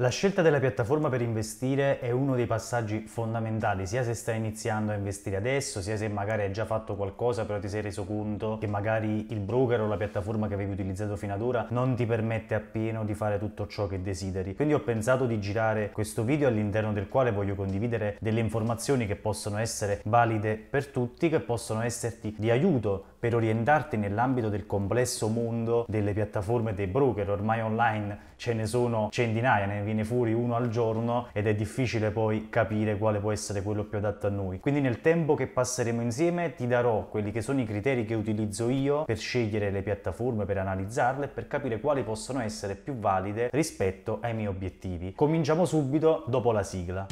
La scelta della piattaforma per investire è uno dei passaggi fondamentali, sia se stai iniziando a investire adesso, sia se magari hai già fatto qualcosa però ti sei reso conto che magari il broker o la piattaforma che avevi utilizzato fino ad ora non ti permette appieno di fare tutto ciò che desideri. Quindi ho pensato di girare questo video all'interno del quale voglio condividere delle informazioni che possono essere valide per tutti, che possono esserti di aiuto per orientarti nell'ambito del complesso mondo delle piattaforme dei broker. Ormai online ce ne sono centinaia, ne viene fuori uno al giorno ed è difficile poi capire quale può essere quello più adatto a noi. Quindi nel tempo che passeremo insieme ti darò quelli che sono i criteri che utilizzo io per scegliere le piattaforme, per analizzarle e per capire quali possono essere più valide rispetto ai miei obiettivi. Cominciamo subito dopo la sigla.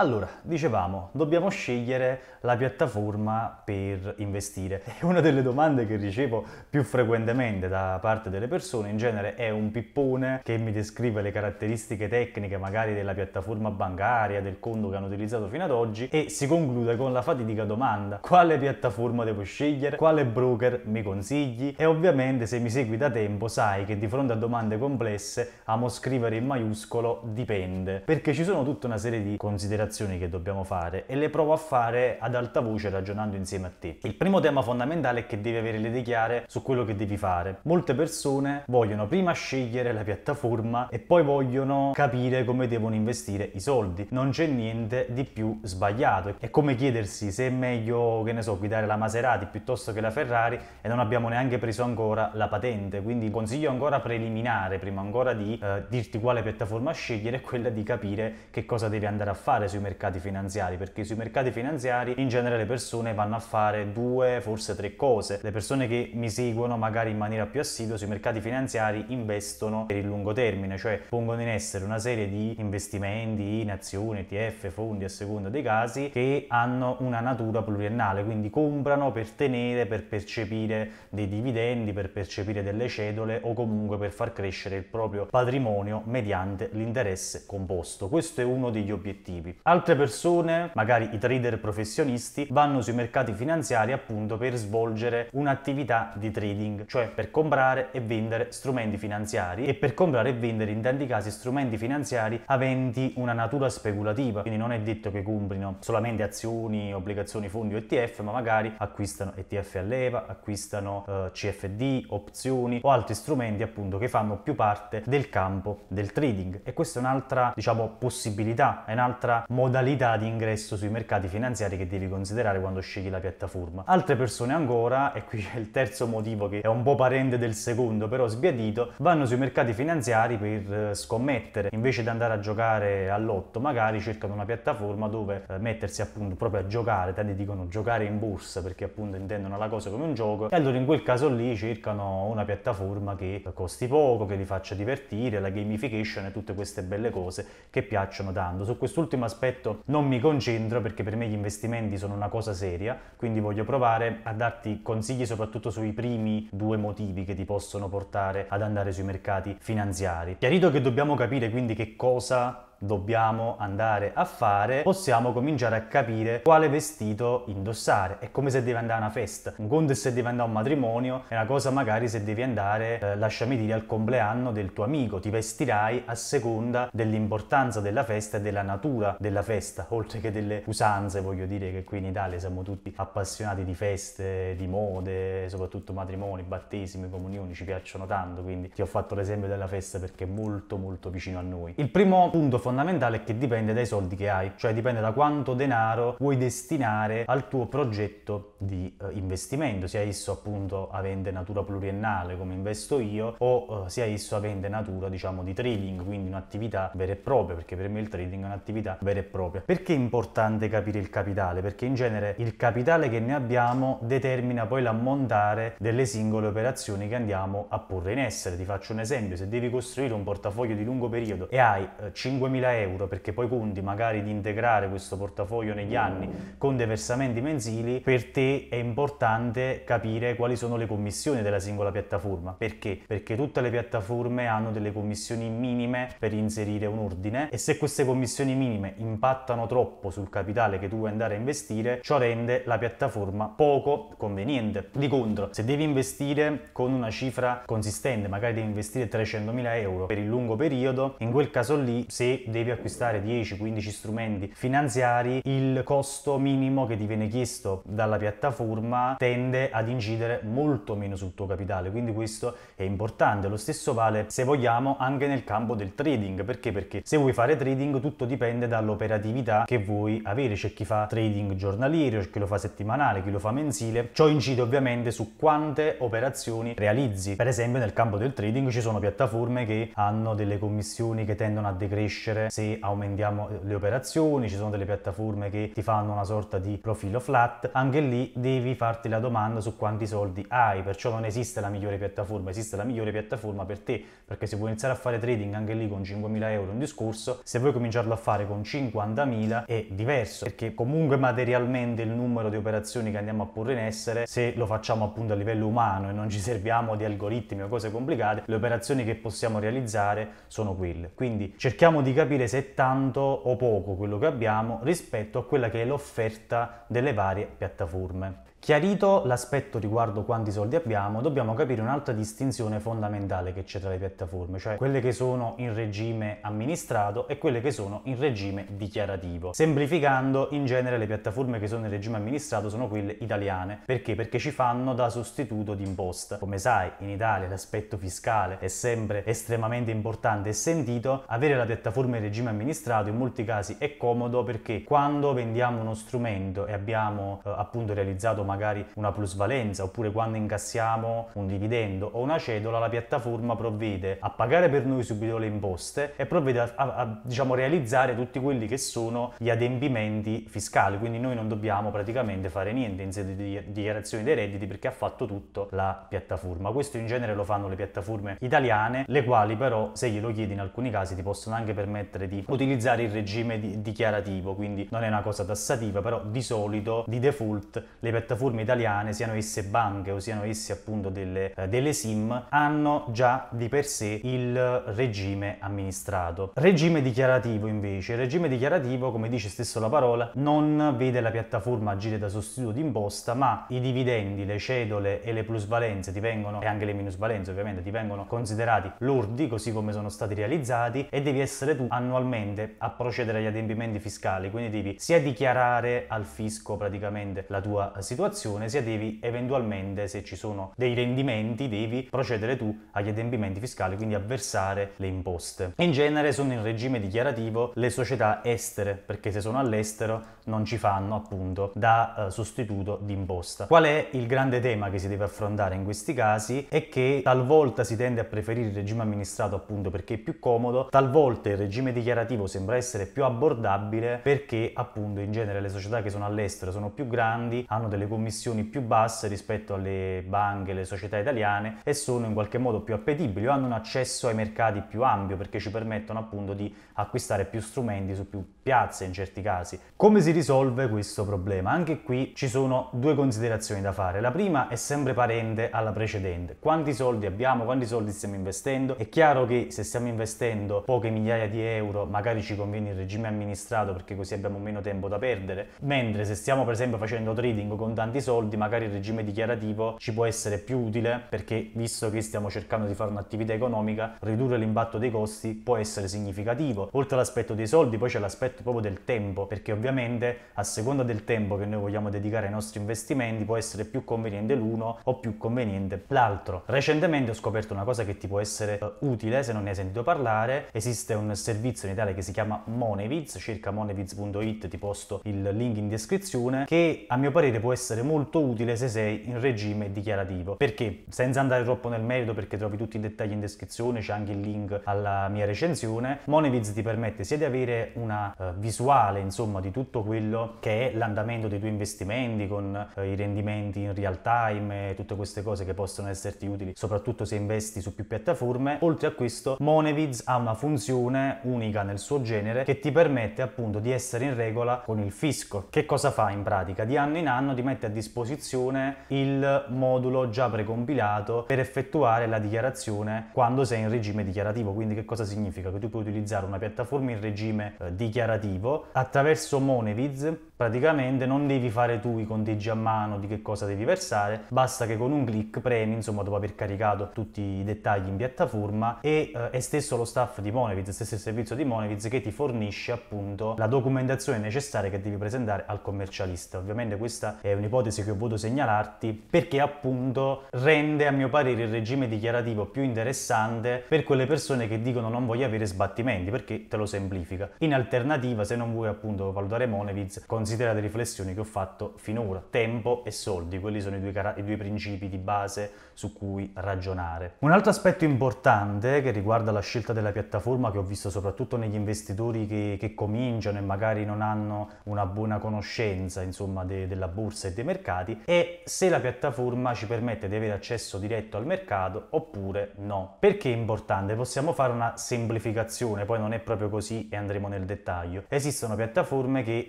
Allora, dicevamo, dobbiamo scegliere la piattaforma per investire. E una delle domande che ricevo più frequentemente da parte delle persone in genere è un pippone che mi descrive le caratteristiche tecniche magari della piattaforma bancaria, del conto che hanno utilizzato fino ad oggi e si conclude con la fatidica domanda quale piattaforma devo scegliere, quale broker mi consigli e ovviamente se mi segui da tempo sai che di fronte a domande complesse amo scrivere in maiuscolo dipende perché ci sono tutta una serie di considerazioni considerazioni che dobbiamo fare e le provo a fare ad alta voce ragionando insieme a te. Il primo tema fondamentale è che devi avere le idee chiare su quello che devi fare. Molte persone vogliono prima scegliere la piattaforma e poi vogliono capire come devono investire i soldi. Non c'è niente di più sbagliato. È come chiedersi se è meglio, che ne so, guidare la Maserati piuttosto che la Ferrari e non abbiamo neanche preso ancora la patente. Quindi il consiglio ancora preliminare, prima ancora di eh, dirti quale piattaforma scegliere, è quella di capire che cosa devi andare a fare sui sui mercati finanziari, perché sui mercati finanziari in genere le persone vanno a fare due, forse tre cose. Le persone che mi seguono magari in maniera più assidua sui mercati finanziari investono per il lungo termine, cioè pongono in essere una serie di investimenti in azioni, ETF, fondi a seconda dei casi che hanno una natura pluriennale, quindi comprano per tenere, per percepire dei dividendi, per percepire delle cedole o comunque per far crescere il proprio patrimonio mediante l'interesse composto. Questo è uno degli obiettivi. Altre persone, magari i trader professionisti, vanno sui mercati finanziari appunto per svolgere un'attività di trading, cioè per comprare e vendere strumenti finanziari e per comprare e vendere in tanti casi strumenti finanziari aventi una natura speculativa, quindi non è detto che comprino solamente azioni, obbligazioni, fondi o ETF, ma magari acquistano ETF a leva, acquistano eh, CFD, opzioni o altri strumenti appunto che fanno più parte del campo del trading e questa è un'altra diciamo possibilità, è un'altra modalità modalità di ingresso sui mercati finanziari che devi considerare quando scegli la piattaforma. Altre persone ancora, e qui c'è il terzo motivo che è un po' parente del secondo, però sbiadito, vanno sui mercati finanziari per eh, scommettere. Invece di andare a giocare all'otto, magari cercano una piattaforma dove eh, mettersi appunto proprio a giocare, tanti dicono giocare in borsa perché appunto intendono la cosa come un gioco, e allora in quel caso lì cercano una piattaforma che costi poco, che li faccia divertire, la gamification e tutte queste belle cose che piacciono tanto. Su quest'ultimo aspetto aspetto non mi concentro perché per me gli investimenti sono una cosa seria, quindi voglio provare a darti consigli soprattutto sui primi due motivi che ti possono portare ad andare sui mercati finanziari. Chiarito che dobbiamo capire quindi che cosa dobbiamo andare a fare, possiamo cominciare a capire quale vestito indossare. È come se devi andare a una festa. Un conto è se devi andare a un matrimonio, è una cosa magari se devi andare, eh, lasciami dire, al compleanno del tuo amico. Ti vestirai a seconda dell'importanza della festa e della natura della festa, oltre che delle usanze, voglio dire che qui in Italia siamo tutti appassionati di feste, di mode, soprattutto matrimoni, battesimi, comunioni, ci piacciono tanto, quindi ti ho fatto l'esempio della festa perché è molto molto vicino a noi. Il primo punto fondamentale è che dipende dai soldi che hai, cioè dipende da quanto denaro vuoi destinare al tuo progetto di eh, investimento, sia esso appunto avente natura pluriennale come investo io o eh, sia esso avente natura diciamo di trading, quindi un'attività vera e propria, perché per me il trading è un'attività vera e propria. Perché è importante capire il capitale? Perché in genere il capitale che ne abbiamo determina poi l'ammontare delle singole operazioni che andiamo a porre in essere. Ti faccio un esempio, se devi costruire un portafoglio di lungo periodo e hai eh, 5.000 euro perché poi conti magari di integrare questo portafoglio negli anni con dei versamenti mensili, per te è importante capire quali sono le commissioni della singola piattaforma. Perché? Perché tutte le piattaforme hanno delle commissioni minime per inserire un ordine e se queste commissioni minime impattano troppo sul capitale che tu vuoi andare a investire, ciò rende la piattaforma poco conveniente. Di contro, se devi investire con una cifra consistente, magari devi investire 300.000 euro per il lungo periodo, in quel caso lì, se devi acquistare 10-15 strumenti finanziari, il costo minimo che ti viene chiesto dalla piattaforma piattaforma tende ad incidere molto meno sul tuo capitale, quindi questo è importante. Lo stesso vale, se vogliamo, anche nel campo del trading. Perché? Perché se vuoi fare trading tutto dipende dall'operatività che vuoi avere. C'è chi fa trading giornaliero, c'è chi lo fa settimanale, chi lo fa mensile. Ciò incide ovviamente su quante operazioni realizzi. Per esempio nel campo del trading ci sono piattaforme che hanno delle commissioni che tendono a decrescere se aumentiamo le operazioni, ci sono delle piattaforme che ti fanno una sorta di profilo flat. Anche lì devi farti la domanda su quanti soldi hai, perciò non esiste la migliore piattaforma, esiste la migliore piattaforma per te, perché se vuoi iniziare a fare trading anche lì con 5.000 euro un discorso, se vuoi cominciarlo a fare con 50.000 è diverso, perché comunque materialmente il numero di operazioni che andiamo a porre in essere, se lo facciamo appunto a livello umano e non ci serviamo di algoritmi o cose complicate, le operazioni che possiamo realizzare sono quelle. Quindi cerchiamo di capire se è tanto o poco quello che abbiamo rispetto a quella che è l'offerta delle varie piattaforme. movement Chiarito l'aspetto riguardo quanti soldi abbiamo, dobbiamo capire un'altra distinzione fondamentale che c'è tra le piattaforme, cioè quelle che sono in regime amministrato e quelle che sono in regime dichiarativo. Semplificando, in genere le piattaforme che sono in regime amministrato sono quelle italiane. Perché? Perché ci fanno da sostituto di imposta. Come sai, in Italia l'aspetto fiscale è sempre estremamente importante e sentito. Avere la piattaforma in regime amministrato in molti casi è comodo perché quando vendiamo uno strumento e abbiamo eh, appunto realizzato magari una plusvalenza oppure quando incassiamo un dividendo o una cedola la piattaforma provvede a pagare per noi subito le imposte e provvede a, a, a diciamo, realizzare tutti quelli che sono gli adempimenti fiscali quindi noi non dobbiamo praticamente fare niente in sede di dichiarazione dei redditi perché ha fatto tutto la piattaforma questo in genere lo fanno le piattaforme italiane le quali però se glielo chiedi in alcuni casi ti possono anche permettere di utilizzare il regime di dichiarativo quindi non è una cosa tassativa però di solito di default le piattaforme piattaforme italiane, siano esse banche o siano esse appunto delle, eh, delle SIM, hanno già di per sé il regime amministrato. Regime dichiarativo invece, il regime dichiarativo come dice stesso la parola, non vede la piattaforma agire da sostituto d'imposta, imposta, ma i dividendi, le cedole e le plusvalenze ti vengono, e anche le minusvalenze ovviamente, ti vengono considerati lordi così come sono stati realizzati e devi essere tu annualmente a procedere agli adempimenti fiscali, quindi devi sia dichiarare al fisco praticamente la tua situazione, situazione sia devi eventualmente, se ci sono dei rendimenti, devi procedere tu agli adempimenti fiscali, quindi a versare le imposte. In genere sono in regime dichiarativo le società estere, perché se sono all'estero non ci fanno appunto da eh, sostituto di imposta. Qual è il grande tema che si deve affrontare in questi casi? È che talvolta si tende a preferire il regime amministrato appunto perché è più comodo, talvolta il regime dichiarativo sembra essere più abbordabile perché appunto in genere le società che sono all'estero sono più grandi, hanno delle commissioni commissioni più basse rispetto alle banche, le società italiane e sono in qualche modo più appetibili o hanno un accesso ai mercati più ampio perché ci permettono appunto di acquistare più strumenti su più piazze in certi casi. Come si risolve questo problema? Anche qui ci sono due considerazioni da fare. La prima è sempre parente alla precedente. Quanti soldi abbiamo? Quanti soldi stiamo investendo? È chiaro che se stiamo investendo poche migliaia di euro magari ci conviene il regime amministrato perché così abbiamo meno tempo da perdere, mentre se stiamo per esempio facendo trading con tanti tanti soldi, magari il regime dichiarativo ci può essere più utile perché visto che stiamo cercando di fare un'attività economica, ridurre l'impatto dei costi può essere significativo. Oltre all'aspetto dei soldi, poi c'è l'aspetto proprio del tempo, perché ovviamente a seconda del tempo che noi vogliamo dedicare ai nostri investimenti può essere più conveniente l'uno o più conveniente l'altro. Recentemente ho scoperto una cosa che ti può essere eh, utile se non ne hai sentito parlare, esiste un servizio in Italia che si chiama Moneviz, cerca moneviz.it, ti posto il link in descrizione, che a mio parere può essere essere molto utile se sei in regime dichiarativo. Perché? Senza andare troppo nel merito perché trovi tutti i dettagli in descrizione, c'è anche il link alla mia recensione, Moneviz ti permette sia di avere una uh, visuale insomma di tutto quello che è l'andamento dei tuoi investimenti con uh, i rendimenti in real time e tutte queste cose che possono esserti utili soprattutto se investi su più piattaforme. Oltre a questo Moneviz ha una funzione unica nel suo genere che ti permette appunto di essere in regola con il fisco. Che cosa fa in pratica? Di anno in anno ti mette a disposizione il modulo già precompilato per effettuare la dichiarazione quando sei in regime dichiarativo. Quindi che cosa significa? Che tu puoi utilizzare una piattaforma in regime eh, dichiarativo attraverso Moneviz Praticamente non devi fare tu i conteggi a mano di che cosa devi versare, basta che con un clic premi, insomma, dopo aver caricato tutti i dettagli in piattaforma e eh, è stesso lo staff di Moneviz, stesso il servizio di Moneviz che ti fornisce appunto la documentazione necessaria che devi presentare al commercialista. Ovviamente questa è un'ipotesi che ho voluto segnalarti perché appunto rende a mio parere il regime dichiarativo più interessante per quelle persone che dicono non voglio avere sbattimenti perché te lo semplifica. In alternativa, se non vuoi appunto valutare Moneviz, consigli considerate riflessioni che ho fatto finora. Tempo e soldi, quelli sono i due, car- i due principi di base su cui ragionare. Un altro aspetto importante che riguarda la scelta della piattaforma che ho visto soprattutto negli investitori che, che cominciano e magari non hanno una buona conoscenza insomma, de- della borsa e dei mercati è se la piattaforma ci permette di avere accesso diretto al mercato oppure no. Perché è importante? Possiamo fare una semplificazione, poi non è proprio così e andremo nel dettaglio. Esistono piattaforme che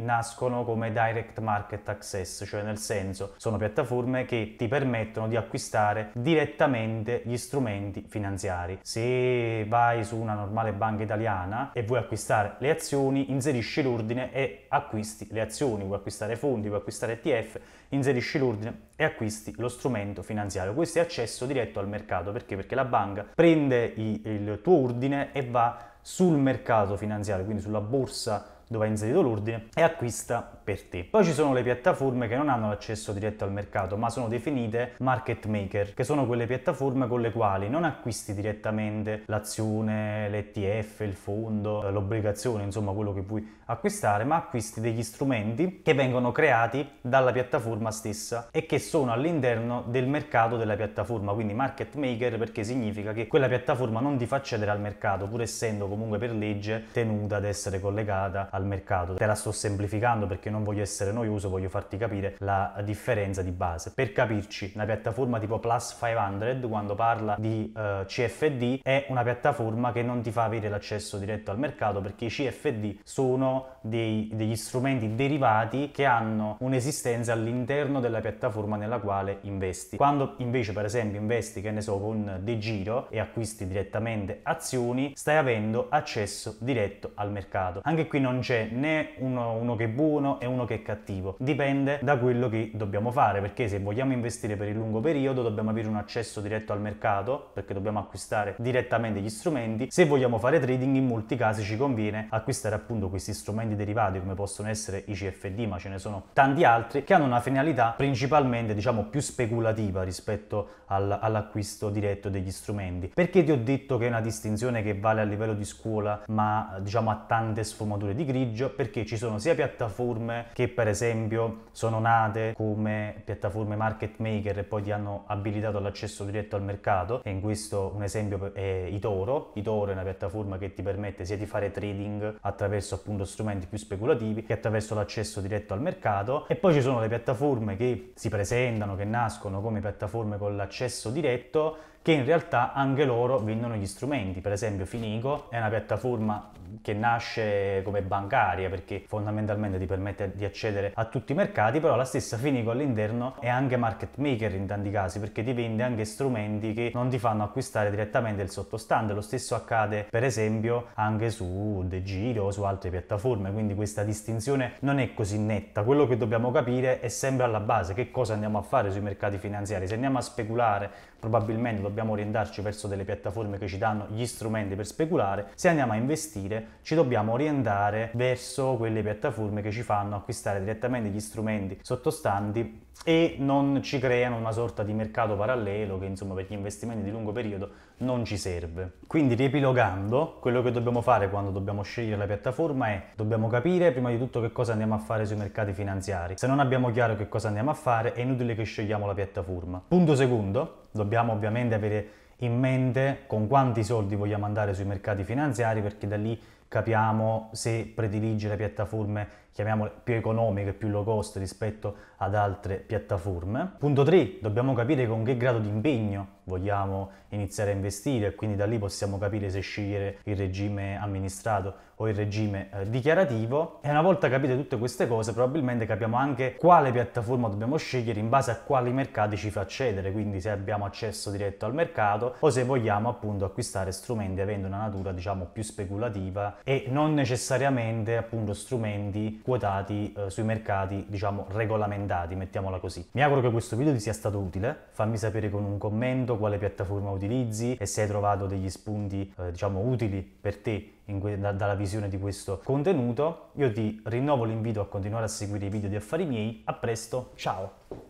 nascono come direct market access, cioè nel senso sono piattaforme che ti permettono di acquistare direttamente gli strumenti finanziari. Se vai su una normale banca italiana e vuoi acquistare le azioni, inserisci l'ordine e acquisti le azioni, vuoi acquistare fondi, vuoi acquistare ETF, inserisci l'ordine e acquisti lo strumento finanziario. Questo è accesso diretto al mercato, perché? Perché la banca prende il tuo ordine e va sul mercato finanziario, quindi sulla borsa dove hai inserito l'ordine e acquista per te. Poi ci sono le piattaforme che non hanno l'accesso diretto al mercato, ma sono definite market maker, che sono quelle piattaforme con le quali non acquisti direttamente l'azione, l'ETF, il fondo, l'obbligazione, insomma quello che vuoi acquistare, ma acquisti degli strumenti che vengono creati dalla piattaforma stessa e che sono all'interno del mercato della piattaforma, quindi market maker perché significa che quella piattaforma non ti fa accedere al mercato, pur essendo comunque per legge tenuta ad essere collegata al mercato. Te la sto semplificando perché non voglio essere noioso, voglio farti capire la differenza di base. Per capirci, una piattaforma tipo Plus 500 quando parla di eh, CFD è una piattaforma che non ti fa avere l'accesso diretto al mercato perché i CFD sono dei, degli strumenti derivati che hanno un'esistenza all'interno della piattaforma nella quale investi. Quando invece per esempio investi, che ne so, con De Giro e acquisti direttamente azioni, stai avendo accesso diretto al mercato. Anche qui non c'è né uno, uno che è buono e uno che è cattivo, dipende da quello che dobbiamo fare, perché se vogliamo investire per il lungo periodo dobbiamo avere un accesso diretto al mercato, perché dobbiamo acquistare direttamente gli strumenti, se vogliamo fare trading in molti casi ci conviene acquistare appunto questi strumenti strumenti derivati come possono essere i CFD, ma ce ne sono tanti altri, che hanno una finalità principalmente diciamo più speculativa rispetto al, all'acquisto diretto degli strumenti. Perché ti ho detto che è una distinzione che vale a livello di scuola, ma diciamo ha tante sfumature di grigio? Perché ci sono sia piattaforme che per esempio sono nate come piattaforme market maker e poi ti hanno abilitato l'accesso diretto al mercato, e in questo un esempio è i Toro. I Toro è una piattaforma che ti permette sia di fare trading attraverso appunto strumenti più speculativi che attraverso l'accesso diretto al mercato e poi ci sono le piattaforme che si presentano, che nascono come piattaforme con l'accesso diretto che in realtà anche loro vendono gli strumenti. Per esempio Finico è una piattaforma che nasce come bancaria perché fondamentalmente ti permette di accedere a tutti i mercati, però la stessa Finico all'interno è anche market maker in tanti casi perché ti vende anche strumenti che non ti fanno acquistare direttamente il sottostante. Lo stesso accade per esempio anche su De Giro o su altre piattaforme, quindi questa distinzione non è così netta. Quello che dobbiamo capire è sempre alla base che cosa andiamo a fare sui mercati finanziari. Se andiamo a speculare probabilmente dobbiamo orientarci verso delle piattaforme che ci danno gli strumenti per speculare, se andiamo a investire ci dobbiamo orientare verso quelle piattaforme che ci fanno acquistare direttamente gli strumenti sottostanti e non ci creano una sorta di mercato parallelo che insomma per gli investimenti di lungo periodo non ci serve. Quindi riepilogando, quello che dobbiamo fare quando dobbiamo scegliere la piattaforma è dobbiamo capire prima di tutto che cosa andiamo a fare sui mercati finanziari. Se non abbiamo chiaro che cosa andiamo a fare è inutile che scegliamo la piattaforma. Punto secondo, Dobbiamo ovviamente avere in mente con quanti soldi vogliamo andare sui mercati finanziari perché da lì capiamo se prediligere piattaforme, chiamiamole più economiche, più low cost rispetto ad altre piattaforme. Punto 3, dobbiamo capire con che grado di impegno vogliamo iniziare a investire e quindi da lì possiamo capire se scegliere il regime amministrato o il regime eh, dichiarativo e una volta capite tutte queste cose probabilmente capiamo anche quale piattaforma dobbiamo scegliere in base a quali mercati ci fa accedere, quindi se abbiamo accesso diretto al mercato o se vogliamo appunto acquistare strumenti avendo una natura diciamo più speculativa e non necessariamente appunto strumenti quotati eh, sui mercati diciamo regolamentati, mettiamola così. Mi auguro che questo video ti sia stato utile, fammi sapere con un commento quale piattaforma utilizzi e se hai trovato degli spunti eh, diciamo utili per te que- da- dalla visione di questo contenuto. Io ti rinnovo l'invito a continuare a seguire i video di Affari miei. A presto, ciao!